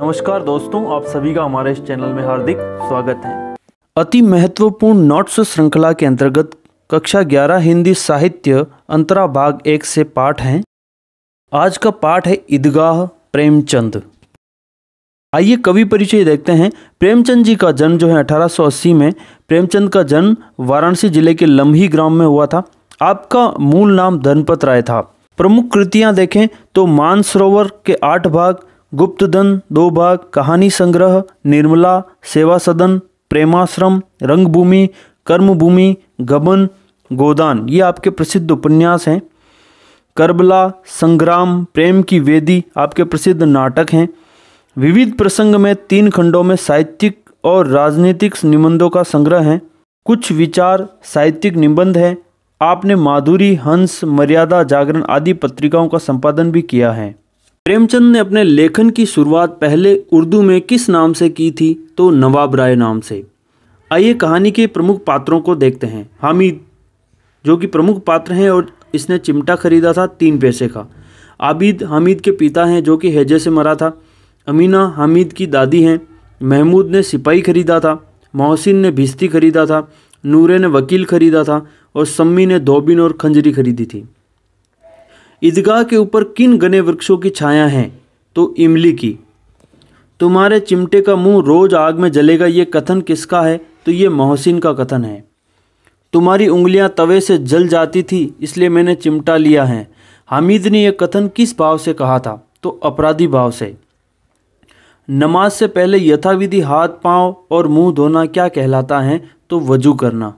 नमस्कार दोस्तों आप सभी का हमारे इस चैनल में हार्दिक स्वागत है अति महत्वपूर्ण नोट्स श्रृंखला के अंतर्गत कक्षा 11 हिंदी साहित्य अंतरा भाग एक से पाठ हैं आज का पाठ है ईदगाह प्रेमचंद आइए कवि परिचय देखते हैं प्रेमचंद जी का जन्म जो है 1880 में प्रेमचंद का जन्म वाराणसी जिले के लम्ही ग्राम में हुआ था आपका मूल नाम धनपत राय था प्रमुख कृतियां देखें तो मानसरोवर के आठ भाग गुप्तधन दो भाग कहानी संग्रह निर्मला सेवा सदन प्रेमाश्रम रंगभूमि कर्मभूमि गबन गोदान ये आपके प्रसिद्ध उपन्यास हैं करबला संग्राम प्रेम की वेदी आपके प्रसिद्ध नाटक हैं विविध प्रसंग में तीन खंडों में साहित्यिक और राजनीतिक निबंधों का संग्रह है कुछ विचार साहित्यिक निबंध हैं आपने माधुरी हंस मर्यादा जागरण आदि पत्रिकाओं का संपादन भी किया है प्रेमचंद ने अपने लेखन की शुरुआत पहले उर्दू में किस नाम से की थी तो नवाब राय नाम से आइए कहानी के प्रमुख पात्रों को देखते हैं हामिद जो कि प्रमुख पात्र हैं और इसने चिमटा खरीदा था तीन पैसे का आबिद हामिद के पिता हैं जो कि हैजे से मरा था अमीना हामिद की दादी हैं महमूद ने सिपाही खरीदा था मोहसिन ने भिस्ती खरीदा था नूरे ने वकील खरीदा था और सम्मी ने धोबिन और खंजरी खरीदी थी ईदगाह के ऊपर किन गने वृक्षों की छाया है तो इमली की तुम्हारे चिमटे का मुंह रोज आग में जलेगा ये कथन किसका है तो ये मोहसिन का कथन है तुम्हारी उंगलियां तवे से जल जाती थी इसलिए मैंने चिमटा लिया है हामिद ने यह कथन किस भाव से कहा था तो अपराधी भाव से नमाज से पहले यथाविधि हाथ पांव और मुंह धोना क्या कहलाता है तो वजू करना